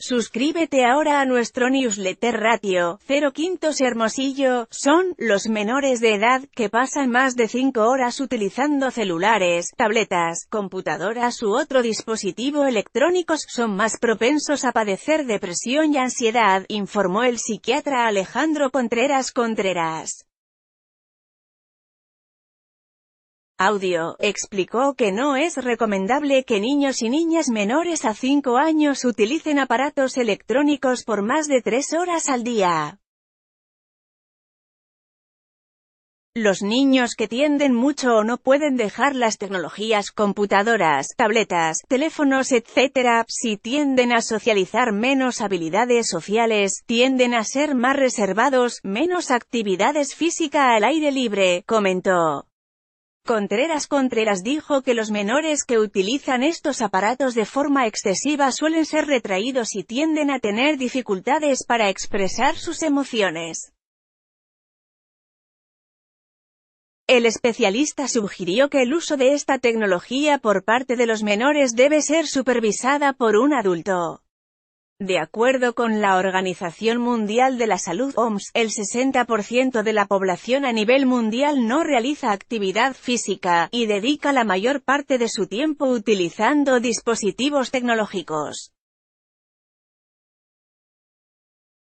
Suscríbete ahora a nuestro newsletter ratio, 0 quintos Hermosillo, son, los menores de edad, que pasan más de 5 horas utilizando celulares, tabletas, computadoras u otro dispositivo electrónicos, son más propensos a padecer depresión y ansiedad, informó el psiquiatra Alejandro Contreras Contreras. audio, explicó que no es recomendable que niños y niñas menores a 5 años utilicen aparatos electrónicos por más de 3 horas al día. Los niños que tienden mucho o no pueden dejar las tecnologías, computadoras, tabletas, teléfonos, etc., si tienden a socializar menos habilidades sociales, tienden a ser más reservados, menos actividades físicas al aire libre, comentó. Contreras Contreras dijo que los menores que utilizan estos aparatos de forma excesiva suelen ser retraídos y tienden a tener dificultades para expresar sus emociones. El especialista sugirió que el uso de esta tecnología por parte de los menores debe ser supervisada por un adulto. De acuerdo con la Organización Mundial de la Salud OMS, el 60% de la población a nivel mundial no realiza actividad física, y dedica la mayor parte de su tiempo utilizando dispositivos tecnológicos.